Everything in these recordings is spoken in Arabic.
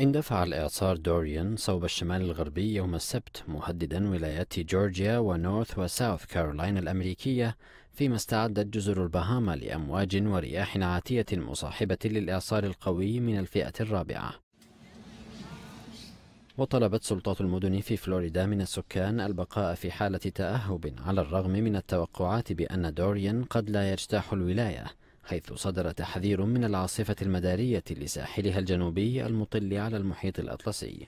اندفع الإعصار دوريان صوب الشمال الغربي يوم السبت مهددا ولايات جورجيا ونورث وساوث كارولاينا الأمريكية فيما استعدت جزر البهاما لأمواج ورياح عاتية مصاحبة للإعصار القوي من الفئة الرابعة وطلبت سلطات المدن في فلوريدا من السكان البقاء في حالة تأهب على الرغم من التوقعات بأن دوريان قد لا يجتاح الولاية حيث صدر تحذير من العاصفة المدارية لساحلها الجنوبي المطل على المحيط الأطلسي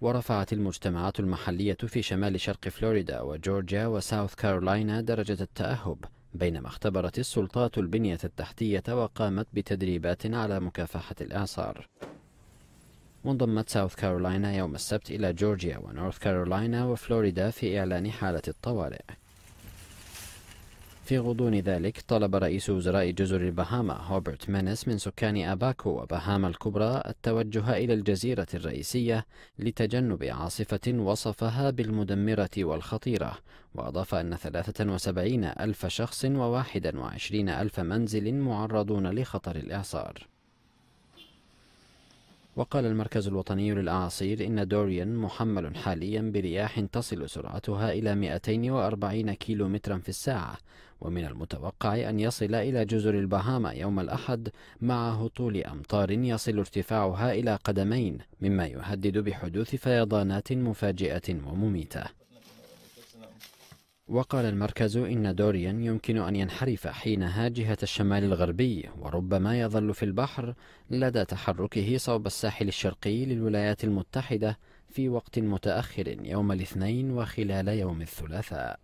ورفعت المجتمعات المحلية في شمال شرق فلوريدا وجورجيا وساوث كارولاينا درجة التأهب بينما اختبرت السلطات البنية التحتية وقامت بتدريبات على مكافحة الإعصار وانضمت ساوث كارولاينا يوم السبت إلى جورجيا ونورث كارولاينا وفلوريدا في إعلان حالة الطوارئ في غضون ذلك طلب رئيس وزراء جزر البهاما هوبرت مينيس من سكان أباكو وبهاما الكبرى التوجه إلى الجزيرة الرئيسية لتجنب عاصفة وصفها بالمدمرة والخطيرة وأضاف أن 73 ألف شخص و21 ألف منزل معرضون لخطر الإعصار وقال المركز الوطني للأعاصير إن دوريان محمل حاليا برياح تصل سرعتها إلى 240 كيلو مترا في الساعة ومن المتوقع أن يصل إلى جزر البهاما يوم الأحد مع هطول أمطار يصل ارتفاعها إلى قدمين مما يهدد بحدوث فيضانات مفاجئة ومميتة وقال المركز إن دوريان يمكن أن ينحرف حينها جهة الشمال الغربي وربما يظل في البحر لدى تحركه صوب الساحل الشرقي للولايات المتحدة في وقت متأخر يوم الاثنين وخلال يوم الثلاثاء